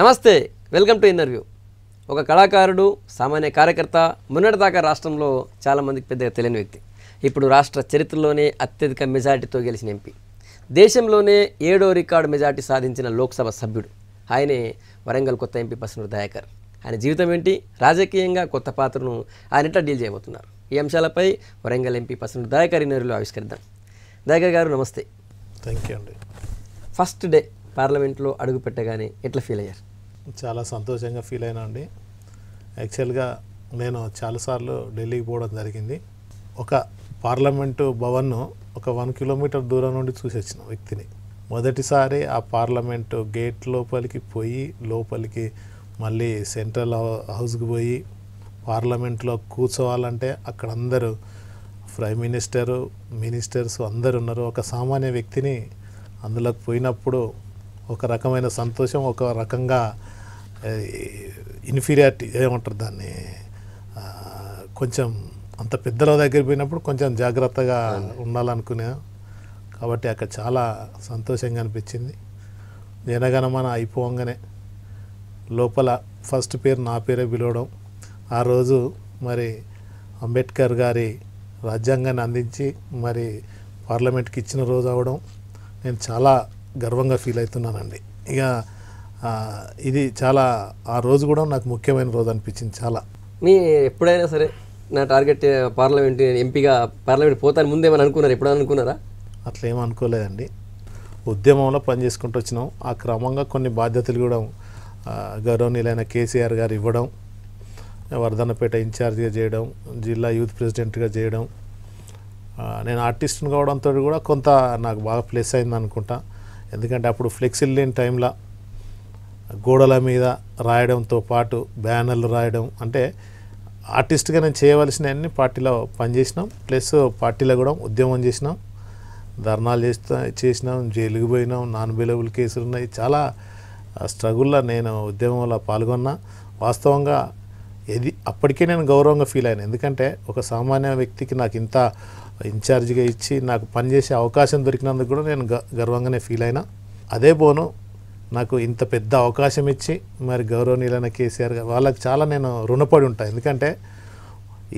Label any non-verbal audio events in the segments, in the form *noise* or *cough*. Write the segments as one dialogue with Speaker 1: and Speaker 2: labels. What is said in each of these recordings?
Speaker 1: నమస్తే welcome to interview ఒక కళాకారుడు సామాన్య కార్యకర్త మొన్నటిదాకా రాష్ట్రంలో చాలామందికి పెద్దగా తెలియని వ్యక్తి ఇప్పుడు రాష్ట్ర చరిత్రలోనే అత్యధిక మెజార్టీతో గెలిచిన ఎంపీ దేశంలోనే ఏడో రికార్డు మెజార్టీ సాధించిన లోక్సభ సభ్యుడు ఆయనే వరంగల్ కొత్త ఎంపీ పసునూరు దయాకర్ ఆయన జీవితం ఏంటి రాజకీయంగా కొత్త పాత్రను ఆయన ఎట్లా డీల్ చేయబోతున్నారు ఈ అంశాలపై వరంగల్ ఎంపీ పసండి దయాకరి నేరులో ఆవిష్కరిద్దాం దయాకర్ గారు నమస్తే థ్యాంక్ యూ అండి ఫస్ట్ డే
Speaker 2: పార్లమెంట్లో అడుగు పెట్టగానే ఎట్లా ఫీల్ అయ్యారు చాలా సంతోషంగా ఫీల్ అయినా అండి యాక్చువల్గా నేను చాలాసార్లు ఢిల్లీకి పోవడం జరిగింది ఒక పార్లమెంటు భవన్ను ఒక వన్ కిలోమీటర్ దూరం నుండి చూసి వచ్చిన వ్యక్తిని మొదటిసారి ఆ పార్లమెంటు గేట్ లోపలికి పోయి లోపలికి మళ్ళీ సెంట్రల్ హౌస్కి పోయి పార్లమెంట్లో కూర్చోవాలంటే అక్కడ అందరూ ప్రైమ్ మినిస్టరు మినిస్టర్స్ అందరు ఉన్నారు ఒక సామాన్య వ్యక్తిని అందులోకి పోయినప్పుడు ఒక రకమైన సంతోషం ఒక రకంగా ఇన్ఫీరియారిటీ ఏమంటారు దాన్ని కొంచెం అంత పెద్దల దగ్గర పోయినప్పుడు కొంచెం జాగ్రత్తగా ఉండాలనుకునే కాబట్టి అక్కడ చాలా సంతోషంగా అనిపించింది జనగణమన అయిపోగానే లోపల ఫస్ట్ పేరు నా పేరే పిలవడం ఆ రోజు మరి అంబేద్కర్ గారి రాజ్యాంగాన్ని అందించి మరి పార్లమెంట్కి ఇచ్చిన రోజు అవడం నేను చాలా గర్వంగా ఫీల్ అవుతున్నానండి ఇక ఇది చాలా ఆ రోజు కూడా నాకు ముఖ్యమైన రోజు అనిపించింది చాలా
Speaker 1: మీ ఎప్పుడైనా సరే నా టార్గెట్ పార్లమెంట్ ఎంపీగా పార్లమెంట్ పోతాను
Speaker 2: ముందేమని అనుకున్నారు ఎప్పుడైనా అనుకున్నారా అట్లా ఏమనుకోలేదండి ఉద్యమంలో పనిచేసుకుంటూ వచ్చినాం ఆ క్రమంగా కొన్ని బాధ్యతలు కూడా గౌరవనీయులైన కేసీఆర్ గారు ఇవ్వడం వర్ధన్నపేట ఇన్ఛార్జిగా చేయడం జిల్లా యూత్ ప్రెసిడెంట్గా చేయడం నేను ఆర్టిస్ట్ని కావడంతో కూడా కొంత నాకు బాగా ప్లేస్ అయింది అనుకుంటా ఎందుకంటే అప్పుడు ఫ్లెక్సీ లేని టైంలో గోడల మీద రాయడంతో పాటు బ్యానర్లు రాయడం అంటే ఆర్టిస్ట్గా నేను చేయవలసిన అన్ని పార్టీలో పనిచేసినాం ప్లస్ పార్టీలో కూడా ఉద్యమం చేసినాం ధర్నాలు చేస్తా చేసినాం జైలుకి పోయినాం నాన్ బిలబుల్ కేసులు ఉన్నాయి చాలా స్ట్రగుల్లో నేను ఉద్యమంలో పాల్గొన్నా వాస్తవంగా ఇది అప్పటికే నేను గౌరవంగా ఫీల్ అయ్యాను ఎందుకంటే ఒక సామాన్య వ్యక్తికి నాకు ఇంత ఇన్ఛార్జ్గా ఇచ్చి నాకు పనిచేసే అవకాశం దొరికినందుకు కూడా నేను గర్వంగానే ఫీల్ అయినా అదే పోను నాకు ఇంత పెద్ద అవకాశం ఇచ్చి మరి గౌరవనీయులైన కేసీఆర్ గారు వాళ్ళకి చాలా నేను రుణపడి ఉంటాను ఎందుకంటే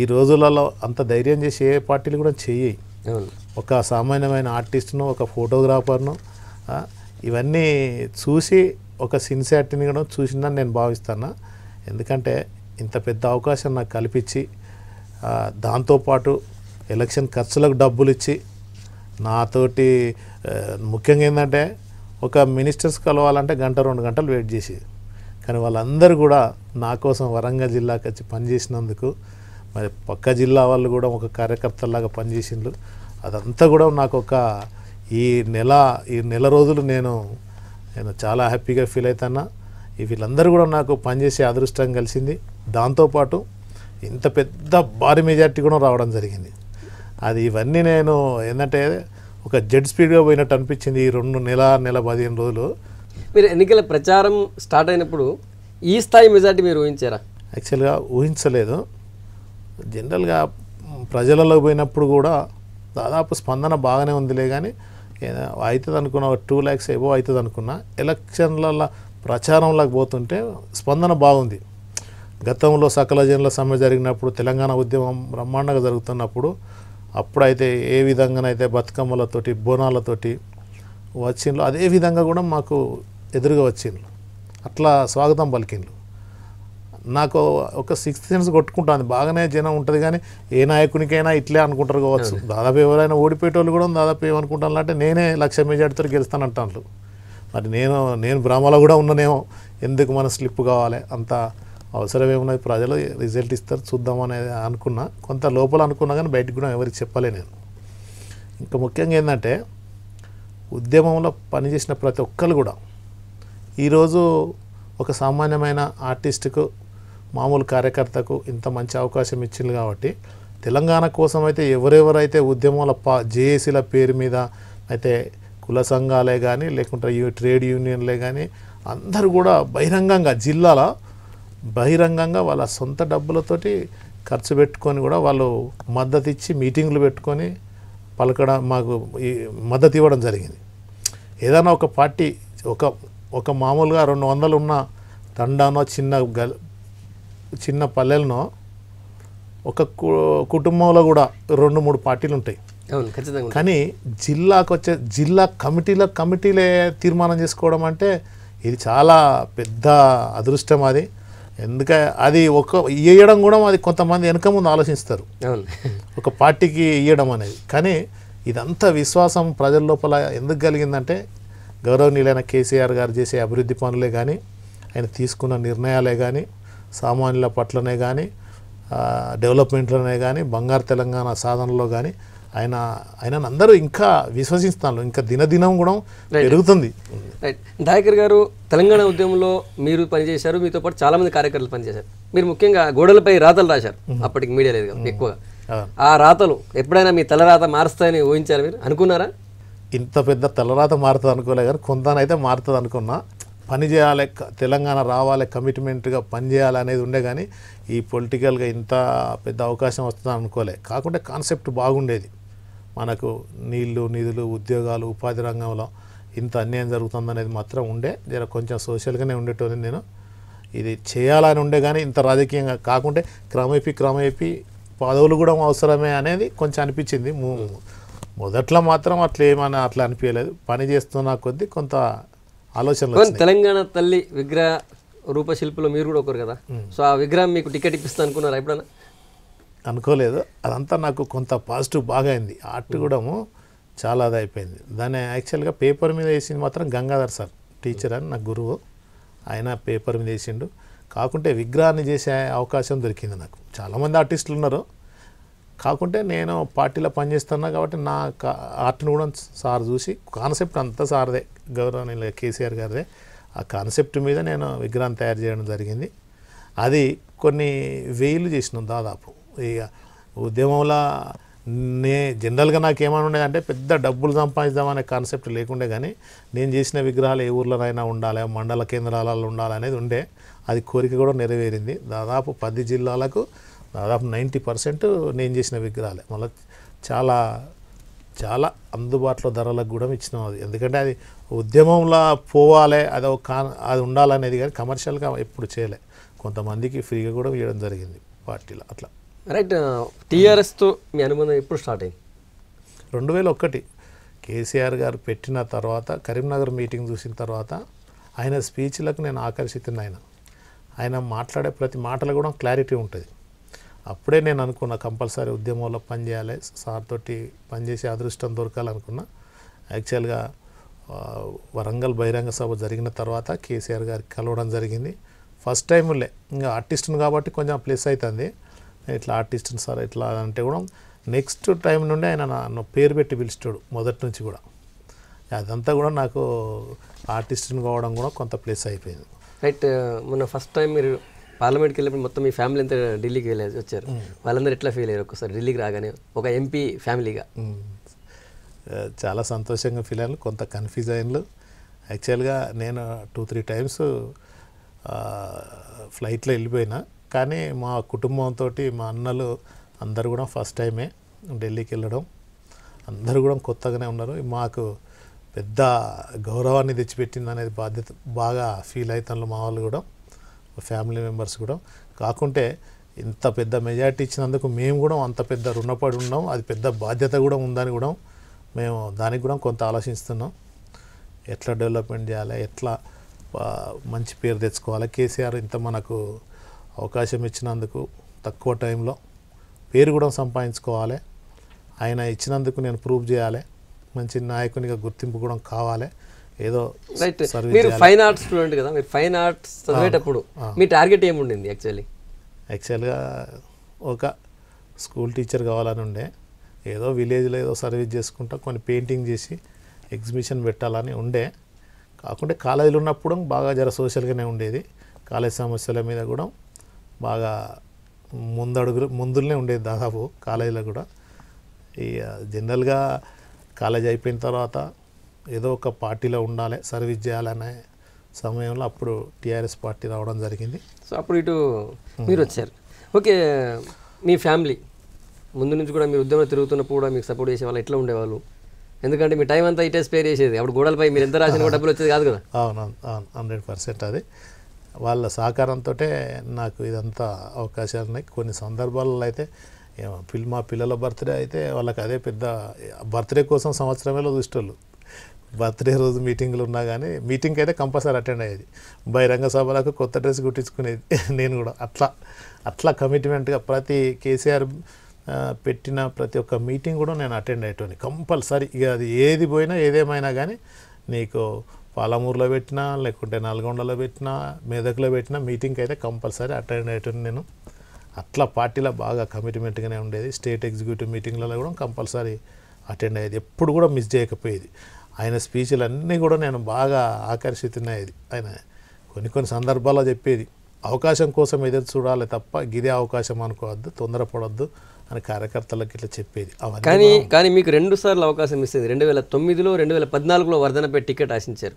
Speaker 2: ఈ రోజులలో అంత ధైర్యం చేసి ఏ పార్టీలు కూడా చెయ్యి ఒక సామాన్యమైన ఆర్టిస్ట్ను ఒక ఫోటోగ్రాఫర్ను ఇవన్నీ చూసి ఒక సిన్సియారిటీని కూడా చూసిందని నేను భావిస్తాను ఎందుకంటే ఇంత పెద్ద అవకాశం నాకు కల్పించి దాంతోపాటు ఎలక్షన్ ఖర్చులకు డబ్బులు ఇచ్చి నాతోటి ముఖ్యంగా ఏంటంటే ఒక మినిస్టర్స్ కలవాలంటే గంట రెండు గంటలు వెయిట్ చేసి కానీ వాళ్ళందరూ కూడా నా కోసం వరంగల్ జిల్లాకి వచ్చి పనిచేసినందుకు మరి పక్క జిల్లా వాళ్ళు కూడా ఒక కార్యకర్తలాగా పనిచేసిండ్రు అదంతా కూడా నాకు ఒక ఈ నెల ఈ నెల రోజులు నేను నేను చాలా హ్యాపీగా ఫీల్ అవుతున్నా వీళ్ళందరూ కూడా నాకు పనిచేసే అదృష్టం కలిసింది దాంతోపాటు ఇంత పెద్ద భారీ మెజార్టీ కూడా రావడం జరిగింది అది ఇవన్నీ నేను ఏంటంటే ఒక జెడ్ స్పీడ్గా పోయినట్టు అనిపించింది ఈ రెండు నెల నెల పదిహేను రోజులు
Speaker 1: మీరు ఎన్నికల ప్రచారం స్టార్ట్ అయినప్పుడు ఈ స్థాయి మెజార్టీ మీరు ఊహించారా
Speaker 2: యాక్చువల్గా ఊహించలేదు జనరల్గా ప్రజలలో పోయినప్పుడు కూడా దాదాపు స్పందన బాగానే ఉందిలే కానీ అవుతుంది అనుకున్న టూ ల్యాక్స్ ఏవో అవుతుంది అనుకున్నా ఎలక్షన్ల ప్రచారంలోకి పోతుంటే స్పందన బాగుంది గతంలో సకల జనుల సమ్మె జరిగినప్పుడు తెలంగాణ ఉద్యమం బ్రహ్మాండంగా జరుగుతున్నప్పుడు అప్పుడైతే ఏ విధంగానైతే బతుకమ్మలతోటి బోనాలతోటి వచ్చిండ్లు అదే విధంగా కూడా మాకు ఎదురుగా వచ్చిండ్లు అట్లా స్వాగతం పలికిండ్లు నాకు ఒక సిక్స్త్ సెన్స్ కొట్టుకుంటాను బాగానే జనం ఉంటుంది కానీ ఏ నాయకునికైనా ఇట్లే అనుకుంటారు కావచ్చు దాదాపు ఎవరైనా ఓడిపోయేటోళ్ళు కూడా దాదాపు ఏమనుకుంటాను అంటే నేనే లక్ష మెజార్టీతో గెలుస్తానంటాను మరి నేను నేను భ్రమలో కూడా ఉన్ననేమో ఎందుకు మనం స్లిప్ కావాలి అంత అవసరం ఏమున్నది ప్రజలు రిజల్ట్ ఇస్తారు చూద్దాం అనుకున్నా కొంత లోపల అనుకున్నా కానీ బయటకు కూడా ఎవరికి చెప్పలే నేను ఇంకా ముఖ్యంగా ఏంటంటే ఉద్యమంలో పనిచేసిన ప్రతి ఒక్కరు కూడా ఈరోజు ఒక సామాన్యమైన ఆర్టిస్టుకు మామూలు కార్యకర్తకు ఇంత మంచి అవకాశం ఇచ్చింది కాబట్టి తెలంగాణ కోసం అయితే ఎవరెవరైతే ఉద్యమాల పా జేఏసీల పేరు మీద అయితే కుల సంఘాలే కానీ లేకుంటే ట్రేడ్ యూనియన్లే కానీ అందరూ కూడా బహిరంగంగా జిల్లాల బహిరంగంగా వాళ్ళ సొంత డబ్బులతోటి ఖర్చు పెట్టుకొని కూడా వాళ్ళు మద్దతు ఇచ్చి మీటింగ్లు పెట్టుకొని పలకడం మాకు మద్దతు ఇవ్వడం జరిగింది ఏదైనా ఒక పార్టీ ఒక ఒక మామూలుగా రెండు వందలు ఉన్న తండానో చిన్న చిన్న పల్లెలను ఒక కుటుంబంలో కూడా రెండు మూడు పార్టీలు ఉంటాయి కానీ జిల్లాకు వచ్చే జిల్లా కమిటీల కమిటీలే తీర్మానం చేసుకోవడం అంటే ఇది చాలా పెద్ద అదృష్టం అది ఎందుకంటే అది ఒక ఇయ్యడం కూడా అది కొంతమంది వెనక ముందు ఆలోచిస్తారు ఒక పార్టీకి ఇయ్యడం అనేది కానీ ఇదంతా విశ్వాసం ప్రజల లోపల ఎందుకు కలిగిందంటే గౌరవనీయులైన కేసీఆర్ గారు చేసే అభివృద్ధి పనులే కానీ ఆయన తీసుకున్న నిర్ణయాలే కానీ సామాన్యుల పట్లనే కానీ డెవలప్మెంట్లోనే కానీ బంగారు తెలంగాణ సాధనలో కానీ ఆయన ఆయన అందరూ ఇంకా విశ్వసిస్తాను ఇంకా దినదినం కూడా పెరుగుతుంది
Speaker 1: దాయకర్ గారు తెలంగాణ ఉద్యమంలో మీరు పనిచేశారు మీతో పాటు చాలా మంది కార్యకర్తలు పనిచేశారు మీరు ముఖ్యంగా గోడలపై రాతలు రాశారు అప్పటికి మీడియా లేదు ఎక్కువగా ఆ రాతలు ఎప్పుడైనా మీ తలరాత
Speaker 2: మారుస్తాయని ఊహించారు మీరు అనుకున్నారా ఇంత పెద్ద తలరాత మారుతుంది అనుకోలే కానీ కొంతనైతే మారుతుంది అనుకున్నా పని చేయాలి తెలంగాణ రావాలి కమిట్మెంట్గా పనిచేయాలి అనేది ఉండే కానీ ఈ పొలిటికల్గా ఇంత పెద్ద అవకాశం వస్తుందని అనుకోలే కాకుండా కాన్సెప్ట్ బాగుండేది మనకు నీళ్లు నిధులు ఉద్యోగాలు ఉపాధి రంగంలో ఇంత అన్యాయం జరుగుతుంది అనేది మాత్రం ఉండే జర కొంచెం సోషల్గానే ఉండేటోని నేను ఇది చేయాలని ఉండే కానీ ఇంత రాజకీయంగా కాకుంటే క్రమేపీ క్రమేపీ పదవులు కూడా అవసరమే అనేది కొంచెం అనిపించింది మొదట్లో మాత్రం అట్లా ఏమైనా అట్లా అనిపించలేదు పని చేస్తున్న కొద్దీ కొంత ఆలోచన
Speaker 1: తెలంగాణ తల్లి విగ్రహ రూపశిల్పులు మీరు కూడా ఒకరు కదా సో ఆ విగ్రహం మీకు టికెట్ ఇప్పిస్తా అనుకున్నారా ఎప్పుడన్నా
Speaker 2: అనుకోలేదు అదంతా నాకు కొంత పాజిటివ్ బాగా అయింది ఆర్ట్ కూడా చాలా అది అయిపోయింది దాన్ని యాక్చువల్గా పేపర్ మీద వేసింది మాత్రం గంగాధర్ సార్ టీచర్ అని నా గురువు ఆయన పేపర్ మీద వేసిండు కాకుంటే విగ్రహాన్ని చేసే అవకాశం దొరికింది నాకు చాలామంది ఆర్టిస్టులు ఉన్నారు కాకుంటే నేను పార్టీలో పనిచేస్తున్నా కాబట్టి నా ఆర్ట్ని కూడా సార్ చూసి కాన్సెప్ట్ అంతా సార్దే గౌరవనీయుల కేసీఆర్ గారిదే ఆ కాన్సెప్ట్ మీద నేను విగ్రహం తయారు చేయడం జరిగింది అది కొన్ని వేలు చేసినాం దాదాపు ఇక ఉద్యమంలో నే జనరల్గా నాకు ఏమైనా అంటే పెద్ద డబ్బులు సంపాదిద్దామనే కాన్సెప్ట్ లేకుండే కానీ నేను చేసిన విగ్రహాలు ఏ ఊర్లోనైనా ఉండాలి మండల కేంద్రాలలో ఉండాలనేది ఉండే అది కోరిక కూడా నెరవేరింది దాదాపు పది జిల్లాలకు దాదాపు నైంటీ పర్సెంట్ నేను చేసిన విగ్రహాలే మళ్ళీ చాలా చాలా అందుబాటులో ధరలకు కూడా ఇచ్చినాం అది ఎందుకంటే అది ఉద్యమంలో పోవాలి అది ఒక అది ఉండాలనేది కానీ కమర్షియల్గా ఎప్పుడు చేయలే కొంతమందికి ఫ్రీగా కూడా ఇవ్వడం జరిగింది పార్టీలో అట్లా రైట్ uh, టీఆర్ఎస్తో మీ అనుబంధం ఎప్పుడు స్టార్ట్ అయింది రెండు వేల ఒకటి కేసీఆర్ గారు పెట్టిన తర్వాత కరీంనగర్ మీటింగ్ చూసిన తర్వాత ఆయన స్పీచ్లకు నేను ఆకర్షితున్నాయన ఆయన ఆయన మాట్లాడే ప్రతి మాటలు కూడా క్లారిటీ ఉంటుంది అప్పుడే నేను అనుకున్న కంపల్సరీ ఉద్యమంలో పనిచేయాలి సార్ తోటి పనిచేసే అదృష్టం దొరకాలనుకున్నా యాక్చువల్గా వరంగల్ బహిరంగ సభ జరిగిన తర్వాత కేసీఆర్ గారి కలవడం జరిగింది ఫస్ట్ టైంలే ఇంకా ఆర్టిస్ట్ని కాబట్టి కొంచెం ప్లస్ అవుతుంది ఇట్లా ఆర్టిస్ట్ని సార్ ఇట్లా అంటే కూడా నెక్స్ట్ టైం నుండి ఆయన నన్ను పేరు పెట్టి పిలిచాడు మొదటి నుంచి కూడా అదంతా కూడా నాకు ఆర్టిస్ట్ని కావడం కూడా కొంత ప్లేస్ అయిపోయింది
Speaker 1: రైట్ మొన్న ఫస్ట్ టైం మీరు పార్లమెంట్కి వెళ్ళినప్పుడు మొత్తం మీ ఫ్యామిలీ
Speaker 2: అంతా ఢిల్లీకి వెళ్ళి వచ్చారు వాళ్ళందరూ ఎట్లా ఫీల్ అయ్యారు ఒకసారి ఢిల్లీకి రాగానే ఒక ఎంపీ ఫ్యామిలీగా చాలా సంతోషంగా ఫీల్ అయ్యాను కొంత కన్ఫ్యూజ్ అయ్యాను యాక్చువల్గా నేను టూ త్రీ టైమ్స్ ఫ్లైట్లో వెళ్ళిపోయినా కానీ మా కుటుంబంతో మా అన్నలు అందరు కూడా ఫస్ట్ టైమే ఢిల్లీకి వెళ్ళడం అందరూ కూడా కొత్తగానే ఉన్నారు మాకు పెద్ద గౌరవాన్ని తెచ్చిపెట్టింది అనేది బాధ్యత బాగా ఫీల్ అవుతాను మా వాళ్ళు కూడా ఫ్యామిలీ మెంబర్స్ కూడా కాకుంటే ఇంత పెద్ద మెజార్టీ ఇచ్చినందుకు మేము కూడా అంత పెద్ద రుణపడి ఉన్నాం అది పెద్ద బాధ్యత కూడా ఉందని కూడా మేము దానికి కూడా కొంత ఆలోచిస్తున్నాం ఎట్లా డెవలప్మెంట్ చేయాలి ఎట్లా మంచి పేరు తెచ్చుకోవాలి కేసీఆర్ ఇంత మనకు అవకాశం ఇచ్చినందుకు తక్కువ టైంలో పేరు కూడా సంపాదించుకోవాలి ఆయన ఇచ్చినందుకు నేను ప్రూవ్ చేయాలి మంచి నాయకునిగా గుర్తింపు కూడా కావాలి ఏదో మీరు ఫైన్
Speaker 1: ఆర్ట్స్ స్టూడెంట్ కదా మీరు ఫైన్
Speaker 2: ఆర్ట్స్ చదివేటప్పుడు మీ టార్గెట్ ఏముండింది యాక్చువల్లీ యాక్చువల్గా ఒక స్కూల్ టీచర్ కావాలని ఉండే ఏదో విలేజ్లో ఏదో సర్వీస్ చేసుకుంటా కొన్ని పెయింటింగ్ చేసి ఎగ్జిబిషన్ పెట్టాలని ఉండే కాకుండా కాలేజీలో ఉన్నప్పుడు బాగా జర సోషల్గానే ఉండేది కాలేజ్ సమస్యల మీద కూడా బాగా ముందడుగు ముందులనే ఉండేది దాదాపు కాలేజీలో కూడా ఈ జనరల్గా కాలేజ్ అయిపోయిన తర్వాత ఏదో ఒక పార్టీలో ఉండాలి సర్వీస్ చేయాలనే సమయంలో అప్పుడు టీఆర్ఎస్ పార్టీ రావడం జరిగింది
Speaker 1: సో అప్పుడు ఇటు మీరు వచ్చారు ఓకే మీ ఫ్యామిలీ ముందు నుంచి కూడా మీరు ఉద్యమం తిరుగుతున్నప్పుడు కూడా మీకు సపోర్ట్ చేసేవాళ్ళు ఎట్లా ఉండేవాళ్ళు ఎందుకంటే మీ టైం అంతా ఇటే స్పేర్ చేసేది అప్పుడు గోడలపై మీరు ఎంత రాసిన డబ్బులు వచ్చేది కాదు కదా
Speaker 2: అవును అవును హండ్రెడ్ పర్సెంట్ అది వాళ్ళ సహకారంతో నాకు ఇదంతా అవకాశాలు ఉన్నాయి కొన్ని సందర్భాల్లో అయితే మా పిల్లల బర్త్డే అయితే వాళ్ళకి అదే పెద్ద బర్త్డే కోసం సంవత్సరమేలో చూసేవాళ్ళు బర్త్డే రోజు మీటింగ్లు ఉన్నా కానీ మీటింగ్ అయితే కంపల్సరీ అటెండ్ అయ్యేది బహిరంగ సభలకు కొత్త డ్రెస్ కుట్టించుకునేది *laughs* నేను కూడా అట్లా అట్లా కమిట్మెంట్గా ప్రతి కేసీఆర్ పెట్టిన ప్రతి ఒక్క మీటింగ్ కూడా నేను అటెండ్ అయ్యేటోని కంపల్సరీ ఇక అది ఏది పోయినా ఏదేమైనా కానీ నీకు పాలమూరులో పెట్టినా లేకుంటే నల్గొండలో పెట్టినా మెదక్లో పెట్టినా మీటింగ్కి అయితే కంపల్సరీ అటెండ్ అయ్యేటోని నేను అట్లా పార్టీలో బాగా కమిట్మెంట్గానే ఉండేది స్టేట్ ఎగ్జిక్యూటివ్ మీటింగ్లలో కూడా కంపల్సరీ అటెండ్ అయ్యేది ఎప్పుడు కూడా మిస్ చేయకపోయేది ఆయన స్పీచ్లన్నీ కూడా నేను బాగా ఆకర్షితున్నాయి ఆయన కొన్ని కొన్ని సందర్భాల్లో చెప్పేది అవకాశం కోసం ఎదురు చూడాలి తప్ప గిదే అవకాశం అనుకోవద్దు తొందరపడద్దు అని కార్యకర్తలకు ఇట్లా చెప్పేది కానీ
Speaker 1: కానీ మీకు రెండు సార్లు అవకాశం ఇస్తుంది రెండు వేల తొమ్మిదిలో రెండు వేల పద్నాలుగులో వర్ధనపై టికెట్ ఆశించారు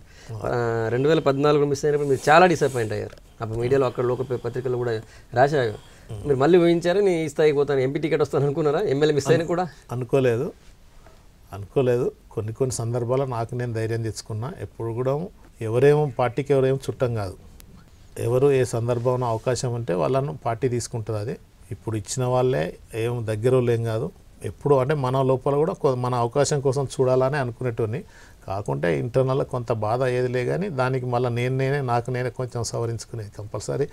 Speaker 1: రెండు వేల పద్నాలుగులో మిస్ అయినప్పుడు మీరు చాలా డిసప్పాయింట్ అయ్యారు అప్పుడు మీడియాలో అక్కడ లోక పత్రికలు కూడా రాశారు
Speaker 2: మీరు మళ్ళీ ఊహించారు నేను ఈ స్థాయికి పోతాను ఎంపీ టికెట్ వస్తాను అనుకున్నారా ఎమ్మెల్యే మిస్ అయినా కూడా అనుకోలేదు అనుకోలేదు కొన్ని కొన్ని సందర్భాల్లో నాకు నేను ధైర్యం తెచ్చుకున్నా ఎప్పుడు కూడా ఎవరేమో పార్టీకి ఎవరేమో చుట్టం కాదు ఎవరు ఏ సందర్భంలో అవకాశం ఉంటే వాళ్ళను పార్టీ తీసుకుంటుంది అది ఇప్పుడు ఇచ్చిన వాళ్ళే ఏం దగ్గర ఏం కాదు ఎప్పుడు అంటే మన లోపల కూడా మన అవకాశం కోసం చూడాలని అనుకునేటువంటి కాకుంటే ఇంటర్నల్ కొంత బాధ ఏది లే కానీ దానికి మళ్ళీ నేను నేనే నాకు నేనే కొంచెం సవరించుకునేది కంపల్సరీ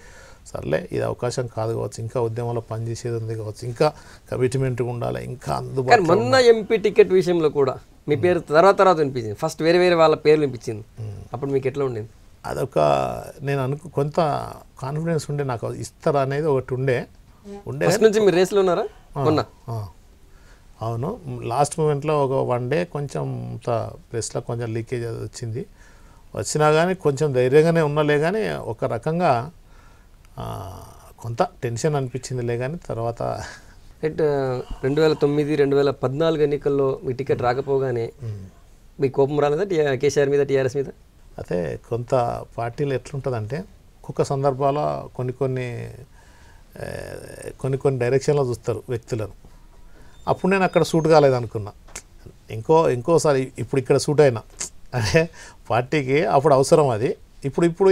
Speaker 2: సర్లే ఇది అవకాశం కాదు కావచ్చు ఇంకా ఉద్యమంలో పనిచేసేది ఉంది కావచ్చు ఇంకా కమిట్మెంట్ ఉండాలి ఇంకా అందుబాటు మొన్న
Speaker 1: ఎంపీ టికెట్ విషయంలో కూడా మీ పేరు తర్వాత తర్వాత వినిపించింది ఫస్ట్ వేరే వేరే వాళ్ళ పేర్లు వినిపించింది అప్పుడు మీకు ఎట్లా ఉండేది
Speaker 2: అదొక నేను అనుకు కొంత కాన్ఫిడెన్స్ ఉండే నాకు ఇస్తారా అనేది ఒకటి ఉండే ఉండే నుంచి మీరు రేస్లో ఉన్నారా ఉన్నా అవును లాస్ట్ మూమెంట్లో ఒక వన్ డే కొంచెం ప్రెస్లో కొంచెం లీకేజ్ వచ్చింది వచ్చినా కానీ కొంచెం ధైర్యంగానే ఉన్నలే కానీ ఒక రకంగా కొంత టెన్షన్ అనిపించిందిలే కానీ తర్వాత
Speaker 1: అంటే రెండు వేల తొమ్మిది రెండు వేల పద్నాలుగు ఎన్నికల్లో మీ టికెట్ రాకపోగానే మీ కోపం రాలేదా కేసీఆర్ మీద టీఆర్ఎస్ మీద
Speaker 2: అయితే కొంత పార్టీలు ఎట్లుంటుందంటే ఒక్కొక్క సందర్భాల్లో కొన్ని కొన్ని కొన్ని కొన్ని డైరెక్షన్లో చూస్తారు వ్యక్తులను అప్పుడు నేను అక్కడ సూట్ కాలేదనుకున్నా ఇంకో ఇంకోసారి ఇప్పుడు ఇక్కడ సూట్ అయినా అంటే పార్టీకి అప్పుడు అవసరం అది ఇప్పుడు ఇప్పుడు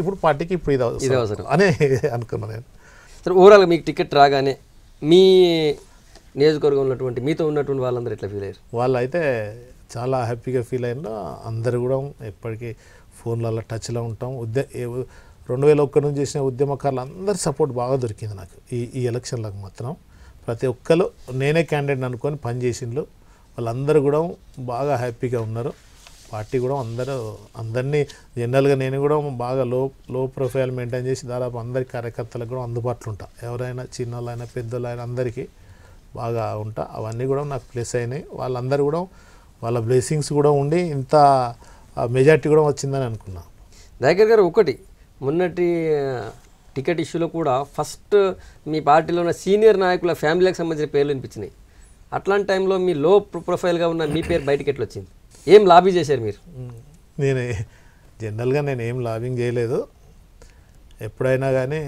Speaker 2: ఇప్పుడు పార్టీకి ఇప్పుడు ఇది ఇది అవసరం అనే అనుకున్నాను నేను సరే ఓవరాల్గా మీకు టికెట్ రాగానే మీ నియోజకవర్గం ఉన్నటువంటి మీతో ఉన్నటువంటి వాళ్ళందరూ ఎట్లా ఫీల్ అయ్యారు వాళ్ళు అయితే చాలా హ్యాపీగా ఫీల్ అయినా అందరు కూడా ఎప్పటికీ ఫోన్లలో టచ్లో ఉంటాం ఉద్య రెండు వేల ఒక్క నుంచి చేసిన ఉద్యమకారులు అందరి సపోర్ట్ బాగా దొరికింది నాకు ఈ ఈ ఎలక్షన్లకు మాత్రం ప్రతి ఒక్కరు నేనే క్యాండిడేట్ అనుకొని పనిచేసిండ్లు వాళ్ళందరూ కూడా బాగా హ్యాపీగా ఉన్నారు పార్టీ కూడా అందరూ అందరినీ జనరల్గా నేను కూడా బాగా లో లో ప్రొఫైల్ మెయింటైన్ చేసి దాదాపు అందరి కార్యకర్తలకు కూడా అందుబాటులో ఉంటా ఎవరైనా చిన్నోళ్ళైనా పెద్దోళ్ళైనా అందరికీ బాగా ఉంటా అవన్నీ కూడా నాకు ప్లస్ అయినాయి వాళ్ళందరూ కూడా వాళ్ళ బ్లెస్సింగ్స్ కూడా ఉండి ఇంత మెజార్టీ కూడా వచ్చిందని అనుకున్నా
Speaker 1: దయాకర్ గారు ఒకటి మొన్నటి టికెట్ ఇష్యూలో కూడా ఫస్ట్ మీ పార్టీలో ఉన్న సీనియర్ నాయకుల ఫ్యామిలీకి సంబంధించిన పేర్లు వినిపించినాయి అట్లాంటి టైంలో మీ లో ప్రొఫైల్గా
Speaker 2: ఉన్న మీ పేరు బయటకి ఎట్లొచ్చింది వచ్చింది ఏం లాబీ చేశారు మీరు నేను జనరల్గా నేను ఏం లాబింగ్ చేయలేదు ఎప్పుడైనా కానీ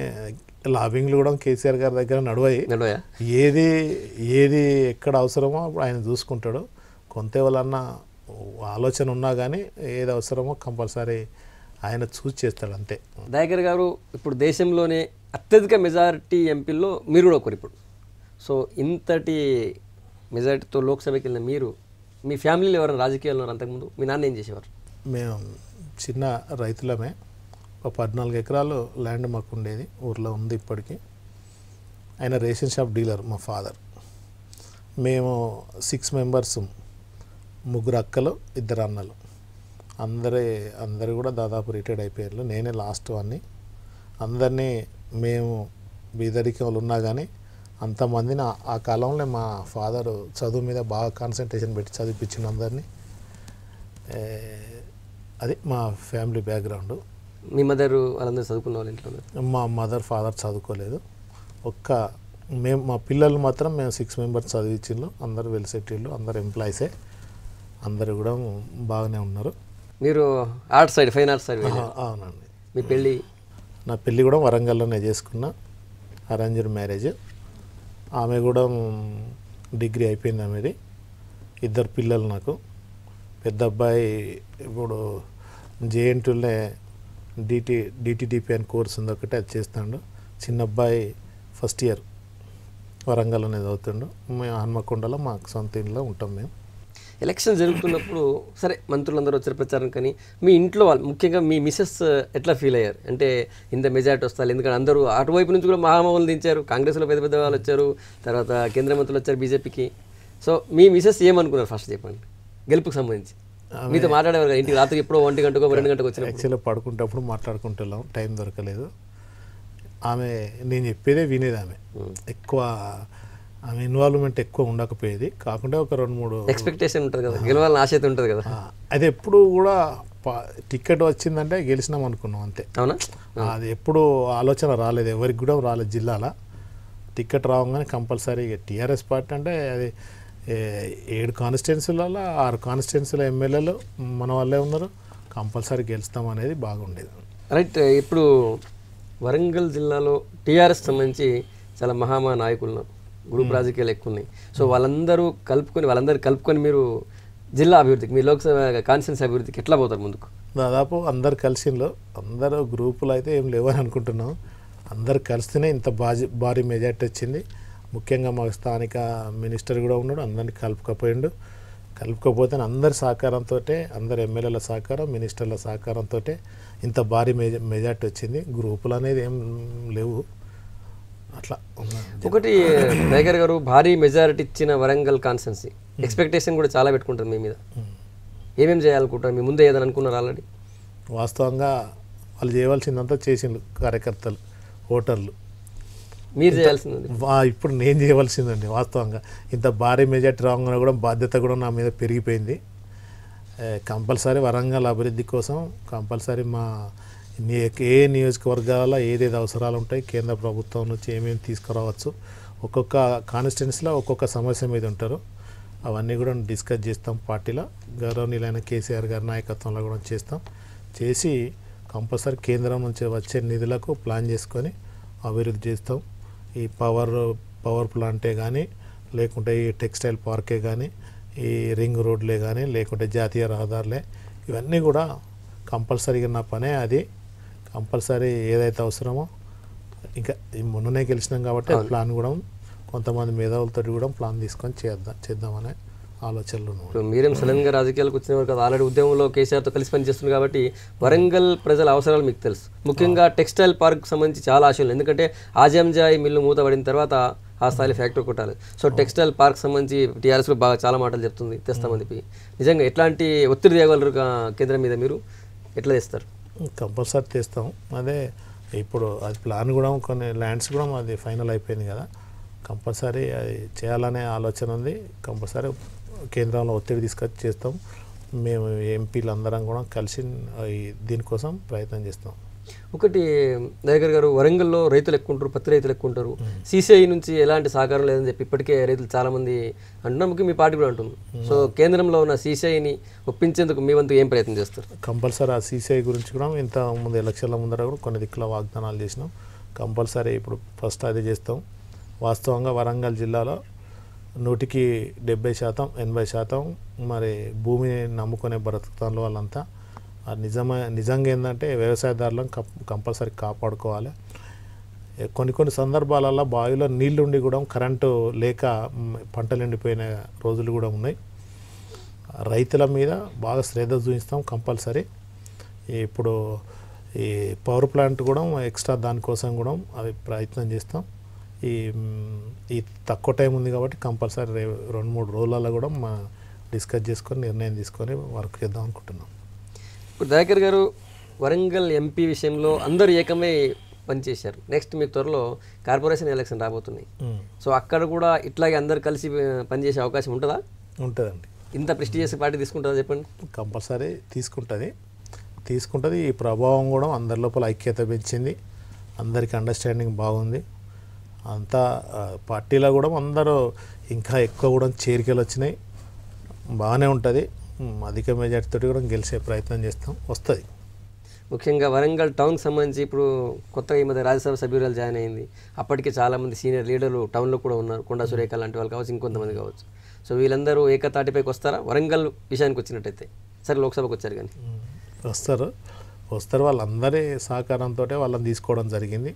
Speaker 2: లాబింగ్లు కూడా కేసీఆర్ గారి దగ్గర నడవాయి ఏది ఏది ఎక్కడ అవసరమో అప్పుడు ఆయన చూసుకుంటాడు కొంత ఆలోచన ఉన్నా కానీ ఏది అవసరమో కంపల్సరీ ఆయన చూస్ చేస్తాడు అంతే
Speaker 1: దయాకర్ గారు ఇప్పుడు దేశంలోనే అత్యధిక మెజారిటీ ఎంపీల్లో
Speaker 2: మీరు కూడా ఒకరు ఇప్పుడు
Speaker 1: సో ఇంతటి మెజారిటీతో లోక్సభకి వెళ్ళిన మీరు మీ ఫ్యామిలీలో ఎవరైనా రాజకీయాల్లో ఉన్నారు అంతకుముందు మీ నాన్న ఏం చేసేవారు
Speaker 2: మేము చిన్న రైతులమే ఒక పద్నాలుగు ఎకరాలు ల్యాండ్ మాకు ఉండేది ఊర్లో ఉంది ఇప్పటికీ ఆయన రేషన్ షాప్ డీలర్ మా ఫాదర్ మేము సిక్స్ మెంబర్స్ ముగ్గురు అక్కలు ఇద్దరు అన్నలు అందరి అందరు కూడా దాదాపు రిటైర్డ్ అయిపోయారు నేనే లాస్ట్ వాడిని అందరినీ మేము వాళ్ళు ఉన్నా కానీ అంతమందిని ఆ కాలంలో మా ఫాదరు చదువు మీద బాగా కాన్సన్ట్రేషన్ పెట్టి చదివిపించిన అందరినీ అది మా ఫ్యామిలీ బ్యాక్గ్రౌండ్ మీ మదర్ వాళ్ళందరూ చదువుకున్న వాళ్ళు ఇంట్లో మా మదర్ ఫాదర్ చదువుకోలేదు ఒక్క మేము మా పిల్లలు మాత్రం మేము సిక్స్ మెంబర్స్ చదివించిండ్రు అందరు వెల్ సెటిల్డ్ అందరు ఎంప్లాయీసే అందరు కూడా బాగానే ఉన్నారు
Speaker 1: మీరు arts side fine arts side
Speaker 2: అవునండి మీ పెళ్ళి నా పెళ్ళి కూడా వరంగల్లోనే చేసుకున్నా అరేంజ్డ్ మ్యారేజ్ ఆమె కూడా డిగ్రీ అయిపోయింది ఆమెది ఇద్దరు పిల్లలు నాకు పెద్ద అబ్బాయి ఇప్పుడు జేఎన్టీలోనే డిటి డిటిడిపి అని కోర్స్ ఉంది ఒకటి అది చేస్తాడు చిన్న అబ్బాయి ఫస్ట్ ఇయర్ వరంగల్ అనేది అవుతుండు మేము హన్మకొండలో మాకు సొంత ఇంట్లో ఉంటాం మేము
Speaker 1: ఎలక్షన్ జరుగుతున్నప్పుడు సరే మంత్రులందరూ వచ్చారు ప్రచారం కానీ మీ ఇంట్లో వాళ్ళు ముఖ్యంగా మీ మిసెస్ ఎట్లా ఫీల్ అయ్యారు అంటే ఇంత మెజార్టీ వస్తారు ఎందుకంటే అందరూ అటువైపు నుంచి కూడా మహామహులు దించారు కాంగ్రెస్లో పెద్ద పెద్ద వాళ్ళు వచ్చారు తర్వాత కేంద్ర మంత్రులు వచ్చారు బీజేపీకి సో మీ మిసెస్ ఏమనుకున్నారు ఫస్ట్ చెప్పండి
Speaker 2: గెలుపుకు సంబంధించి మీతో
Speaker 1: మాట్లాడేవారు ఇంటికి రాత్రి ఎప్పుడో ఒంటి గంటకో రెండు గంటకు వచ్చిన యాక్చువల్గా
Speaker 2: పడుకుంటప్పుడు మాట్లాడుకుంటున్నాం టైం దొరకలేదు ఆమె నేను చెప్పేదే వినేది ఆమె ఎక్కువ ఆమె ఇన్వాల్వ్మెంట్ ఎక్కువ ఉండకపోయేది కాకుండా ఒక రెండు మూడు ఎక్స్పెక్టేషన్
Speaker 1: ఉంటుంది కదా గెలవాలని ఆశ ఉంటుంది కదా
Speaker 2: అది ఎప్పుడు కూడా టికెట్ వచ్చిందంటే గెలిచినాం అనుకున్నాం అంతే అవునా అది ఎప్పుడు ఆలోచన రాలేదు ఎవరికి కూడా రాలేదు జిల్లాలో టికెట్ రావగానే కంపల్సరీ టీఆర్ఎస్ పార్టీ అంటే అది ఏడు కాన్స్టిట్యున్సీల ఆరు కాన్స్టిట్యున్సీల ఎమ్మెల్యేలు మన వాళ్ళే ఉన్నారు కంపల్సరీ గెలుస్తాం అనేది బాగుండేది
Speaker 1: రైట్ ఇప్పుడు వరంగల్ జిల్లాలో టీఆర్ఎస్ సంబంధించి చాలా మహామా నాయకులు గ్రూప్ రాజకీయాలు ఎక్కువ ఉన్నాయి సో వాళ్ళందరూ కలుపుకొని వాళ్ళందరూ కలుపుకొని మీరు జిల్లా అభివృద్ధికి మీ లోక్సభ కాన్స్టిట్యూన్సీ అభివృద్ధికి ఎట్లా పోతారు ముందుకు
Speaker 2: దాదాపు అందరు కలిసిలో అందరూ గ్రూపులు అయితే ఏం లేవని అనుకుంటున్నాం అందరు కలిస్తేనే ఇంత బాజీ భారీ మెజార్టీ వచ్చింది ముఖ్యంగా మా స్థానిక మినిస్టర్ కూడా ఉన్నాడు అందరినీ కలుపుకపోయిండు కలుపుకపోతే అందరి సహకారంతో అందరు ఎమ్మెల్యేల సహకారం మినిస్టర్ల సహకారంతో ఇంత భారీ మెజార్టీ వచ్చింది గ్రూపులు అనేది ఏం లేవు అట్లా ఒకటి టైగర్
Speaker 1: గారు భారీ మెజారిటీ ఇచ్చిన వరంగల్ కాన్స్టెన్సీ ఎక్స్పెక్టేషన్ కూడా చాలా
Speaker 2: పెట్టుకుంటారు మీ మీద ఏమేమి చేయాలనుకుంటారు మీ ముందే ఏదని అనుకున్నారు ఆల్రెడీ వాస్తవంగా వాళ్ళు చేయవలసిందంతా చేసిండ్రు కార్యకర్తలు ఓటర్లు మీరు చేయాల్సిందండి ఇప్పుడు నేను చేయవలసిందండి వాస్తవంగా ఇంత భారీ మెజార్టీ రాగానే కూడా బాధ్యత కూడా నా మీద పెరిగిపోయింది కంపల్సరీ వరంగల్ అభివృద్ధి కోసం కంపల్సరీ మా ఏ నియోజకవర్గాల ఏదేది అవసరాలు ఉంటాయి కేంద్ర ప్రభుత్వం నుంచి ఏమేమి తీసుకురావచ్చు ఒక్కొక్క కాన్స్టిట్యున్సీలో ఒక్కొక్క సమస్య మీద ఉంటారు అవన్నీ కూడా డిస్కస్ చేస్తాం పార్టీలో గౌరవనీయులైన కేసీఆర్ గారి నాయకత్వంలో కూడా చేస్తాం చేసి కంపల్సరీ కేంద్రం నుంచి వచ్చే నిధులకు ప్లాన్ చేసుకొని అభివృద్ధి చేస్తాం ఈ పవర్ పవర్ ప్లాంటే కానీ లేకుంటే ఈ టెక్స్టైల్ పార్కే కానీ ఈ రింగ్ రోడ్లే కానీ లేకుంటే జాతీయ రహదారులే ఇవన్నీ కూడా కంపల్సరీగా నా పనే అది కంపల్సరీ ఏదైతే అవసరమో ఇంకా మొన్ననే గెలిచినాం కాబట్టి ప్లాన్ కూడా కొంతమంది మేధావులతో కూడా ప్లాన్ తీసుకొని చేద్దాం చేద్దామనే ఆలోచనలు మీరేం గా
Speaker 1: రాజకీయాలకు వచ్చిన వారు కదా ఆల్రెడీ ఉద్యమంలో కేసీఆర్తో కలిసి పనిచేస్తుంది కాబట్టి వరంగల్ ప్రజల అవసరాలు మీకు తెలుసు ముఖ్యంగా టెక్స్టైల్ పార్క్ సంబంధించి చాలా ఆశలు ఎందుకంటే ఆజాంజాయ్ మిల్లు మూతబడిన తర్వాత ఆ స్థాయి ఫ్యాక్టరీ కొట్టాలి సో టెక్స్టైల్ పార్క్ సంబంధించి టీఆర్ఎస్లో బాగా చాలా మాటలు చెప్తుంది తెస్తామని నిజంగా ఎట్లాంటి ఒత్తిడి తేగలరు కేంద్రం మీద మీరు ఎట్లా చేస్తారు
Speaker 2: కంపల్సరీ తీస్తాం అదే ఇప్పుడు అది ప్లాన్ కూడా కొన్ని ల్యాండ్స్ కూడా అది ఫైనల్ అయిపోయింది కదా కంపల్సరీ అది చేయాలనే ఆలోచన ఉంది కంపల్సరీ కేంద్రంలో ఒత్తిడి తీసుకొచ్చి చేస్తాం మేము ఎంపీలు అందరం కూడా కలిసి దీనికోసం ప్రయత్నం చేస్తాం
Speaker 1: ఒకటి దగ్గర గారు వరంగల్లో రైతులు ఎక్కువ ఉంటారు పత్తి రైతులు ఎక్కువ ఉంటారు సీసీఐ నుంచి ఎలాంటి సహకారం లేదని చెప్పి ఇప్పటికే రైతులు చాలామంది అంటున్నాము మీ పార్టీ కూడా అంటుంది సో hmm. కేంద్రంలో ఉన్న సీసీఐని ఒప్పించేందుకు మీ వంతు ఏం ప్రయత్నం చేస్తారు
Speaker 2: కంపల్సరీ ఆ సీసీఐ గురించి కూడా ఇంత ముందు ఎలక్షన్ల ముందర కూడా కొన్ని దిక్కుల వాగ్దానాలు చేసినాం కంపల్సరీ ఇప్పుడు ఫస్ట్ అది చేస్తాం వాస్తవంగా వరంగల్ జిల్లాలో నూటికి డెబ్బై శాతం ఎనభై శాతం మరి భూమిని నమ్ముకునే బ్రతుకుతాను వాళ్ళంతా నిజమే నిజంగా ఏంటంటే వ్యవసాయదారులను కంపల్సరీ కాపాడుకోవాలి కొన్ని కొన్ని సందర్భాలలో బావిలో నీళ్ళు ఉండి కూడా కరెంటు లేక పంటలు ఎండిపోయిన రోజులు కూడా ఉన్నాయి రైతుల మీద బాగా శ్రద్ధ చూపిస్తాం కంపల్సరీ ఇప్పుడు ఈ పవర్ ప్లాంట్ కూడా ఎక్స్ట్రా దానికోసం కూడా అవి ప్రయత్నం చేస్తాం ఈ ఈ తక్కువ టైం ఉంది కాబట్టి కంపల్సరీ రెండు మూడు రోజులలో కూడా డిస్కస్ చేసుకొని నిర్ణయం తీసుకొని వర్క్ చేద్దాం అనుకుంటున్నాం
Speaker 1: ఇప్పుడు దయాకర్ గారు వరంగల్ ఎంపీ విషయంలో అందరూ ఏకమై పనిచేశారు నెక్స్ట్ మీ త్వరలో కార్పొరేషన్ ఎలక్షన్ రాబోతున్నాయి సో అక్కడ కూడా ఇట్లాగే అందరు కలిసి పనిచేసే అవకాశం ఉంటుందా ఉంటుందండి ఇంత
Speaker 2: ప్రెస్టీజియస్ పార్టీ తీసుకుంటుందా చెప్పండి కంపల్సరీ తీసుకుంటుంది తీసుకుంటుంది ఈ ప్రభావం కూడా అందరి లోపల ఐక్యత పెంచింది అందరికి అండర్స్టాండింగ్ బాగుంది అంతా పార్టీలో కూడా అందరూ ఇంకా ఎక్కువ కూడా చేరికలు వచ్చినాయి బాగానే ఉంటుంది అధిక మెజార్టీతో కూడా గెలిచే ప్రయత్నం చేస్తాం వస్తుంది ముఖ్యంగా
Speaker 1: వరంగల్ టౌన్కి సంబంధించి ఇప్పుడు కొత్తగా ఈ మధ్య రాజ్యసభ సభ్యురాలు జాయిన్ అయింది అప్పటికే చాలామంది సీనియర్ లీడర్లు టౌన్లో కూడా ఉన్నారు కొండా సురేఖ లాంటి వాళ్ళు కావచ్చు ఇంకొంతమంది కావచ్చు సో వీళ్ళందరూ ఏకతాటిపైకి వస్తారా వరంగల్ విషయానికి వచ్చినట్టయితే సరే లోక్సభకు వచ్చారు కానీ
Speaker 2: వస్తారు వస్తారు వాళ్ళందరి సహకారంతో వాళ్ళని తీసుకోవడం జరిగింది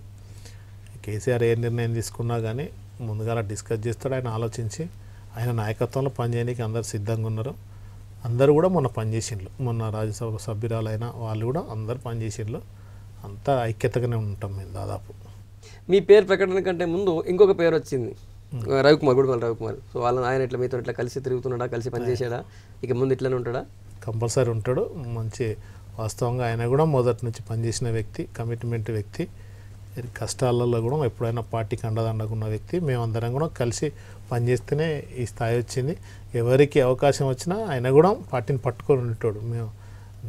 Speaker 2: కేసీఆర్ ఏ నిర్ణయం తీసుకున్నా కానీ ముందుగా డిస్కస్ చేస్తాడు ఆయన ఆలోచించి ఆయన నాయకత్వంలో పనిచేయడానికి అందరు సిద్ధంగా ఉన్నారు అందరూ కూడా మొన్న పనిచేసిండ్రు మొన్న రాజ్యసభ సభ్యురాలైన వాళ్ళు కూడా అందరు పనిచేసిండ్రు అంతా ఐక్యతగానే ఉంటాం మేము దాదాపు
Speaker 1: మీ పేరు ప్రకటన కంటే ముందు ఇంకొక పేరు వచ్చింది రవికుమార్ గుడిమల్ రవికుమార్ సో వాళ్ళ ఆయన ఇట్లా మీతో ఇట్లా కలిసి తిరుగుతున్నాడా కలిసి పనిచేసాడా
Speaker 2: ఇక ముందు ఇట్లనే ఉంటాడా కంపల్సరీ ఉంటాడు మంచి వాస్తవంగా ఆయన కూడా మొదటి నుంచి పనిచేసిన వ్యక్తి కమిట్మెంట్ వ్యక్తి కష్టాలలో కూడా ఎప్పుడైనా పార్టీకి అండదండకున్న వ్యక్తి మేమందరం కూడా కలిసి పనిచేస్తేనే ఈ స్థాయి వచ్చింది ఎవరికి అవకాశం వచ్చినా ఆయన కూడా పార్టీని పట్టుకొని ఉండేటోడు మేము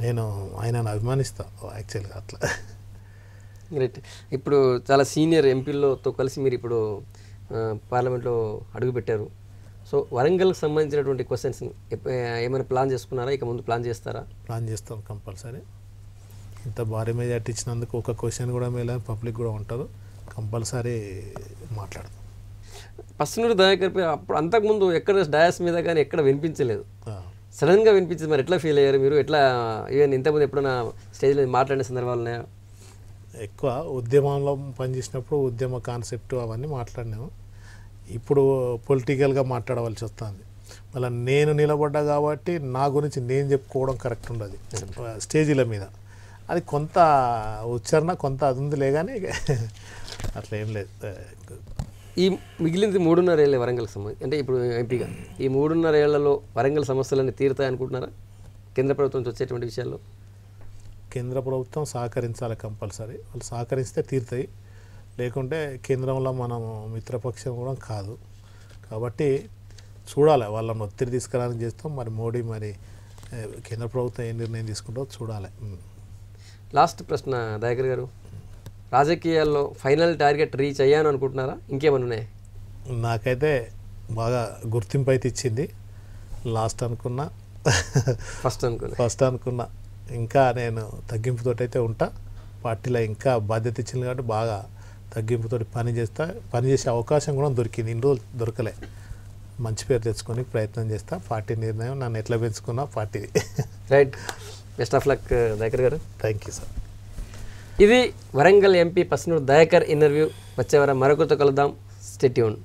Speaker 2: నేను ఆయనను అభిమానిస్తాను యాక్చువల్గా అట్లా
Speaker 1: రైట్ ఇప్పుడు చాలా సీనియర్ ఎంపీలతో కలిసి మీరు ఇప్పుడు పార్లమెంట్లో అడుగుపెట్టారు సో వరంగల్కి సంబంధించినటువంటి క్వశ్చన్స్ ఏమైనా ప్లాన్ చేసుకున్నారా ఇక ముందు ప్లాన్ చేస్తారా
Speaker 2: ప్లాన్ చేస్తాం కంపల్సరీ ఇంత భారీ మీద ఇచ్చినందుకు ఒక క్వశ్చన్ కూడా మీద పబ్లిక్ కూడా ఉంటారు కంపల్సరీ మాట్లాడతాం
Speaker 1: ఫస్ట్ దయాకర్ పేరు అప్పుడు అంతకుముందు ఎక్కడ డయాస్ మీద కానీ ఎక్కడ వినిపించలేదు సడన్గా వినిపించింది మరి ఎట్లా ఫీల్ అయ్యారు మీరు ఎట్లా ఈవెన్ ఇంతకుముందు ఎప్పుడైనా స్టేజ్లో మాట్లాడిన సందర్భాలనే
Speaker 2: ఎక్కువ ఉద్యమంలో పనిచేసినప్పుడు ఉద్యమ కాన్సెప్ట్ అవన్నీ మాట్లాడినాము ఇప్పుడు పొలిటికల్గా మాట్లాడవలసి వస్తుంది మళ్ళీ నేను నిలబడ్డా కాబట్టి నా గురించి నేను చెప్పుకోవడం కరెక్ట్ ఉండదు hmm. స్టేజీల మీద అది కొంత ఉచ్చరణ కొంత అది ఉందిలే కానీ *laughs* అట్లా ఏం లేదు
Speaker 1: ఈ మిగిలింది మూడున్నర ఏళ్ళ వరంగల్ సమస్య అంటే ఇప్పుడు ఎంపీగా ఈ మూడున్నర ఏళ్లలో వరంగల్ సమస్యలన్నీ తీరుతాయి అనుకుంటున్నారా కేంద్ర ప్రభుత్వం నుంచి వచ్చేటువంటి విషయాల్లో
Speaker 2: కేంద్ర ప్రభుత్వం సహకరించాలి కంపల్సరీ వాళ్ళు సహకరిస్తే తీరుతాయి లేకుంటే కేంద్రంలో మనం మిత్రపక్షం కూడా కాదు కాబట్టి చూడాలి వాళ్ళని ఒత్తిడి తీసుకురావడానికి చేస్తాం మరి మోడీ మరి కేంద్ర ప్రభుత్వం ఏ నిర్ణయం తీసుకుంటో చూడాలి
Speaker 1: లాస్ట్ ప్రశ్న దయాకర్ గారు రాజకీయాల్లో ఫైనల్ టార్గెట్ రీచ్ అయ్యాను అనుకుంటున్నారా ఇంకేమైనా ఉన్నాయి
Speaker 2: నాకైతే బాగా గుర్తింపు అయితే ఇచ్చింది లాస్ట్ అనుకున్నా ఫస్ట్ అనుకున్నా ఫస్ట్ అనుకున్నా ఇంకా నేను తగ్గింపుతో అయితే ఉంటా పార్టీలో ఇంకా బాధ్యత ఇచ్చింది కాబట్టి బాగా తగ్గింపుతో పని చేస్తా పని చేసే అవకాశం కూడా దొరికింది ఇన్ని రోజులు దొరకలే మంచి పేరు తెచ్చుకొని ప్రయత్నం చేస్తా పార్టీ నిర్ణయం నన్ను ఎట్లా పెంచుకున్నా party
Speaker 1: right best of luck Dayakar గారు థ్యాంక్ యూ సార్ ఇది వరంగల్ ఎంపీ పస్నూర్ దయాకర్ ఇంటర్వ్యూ వచ్చేవారం మరొకరితో కలుద్దాం స్టెట్యూన్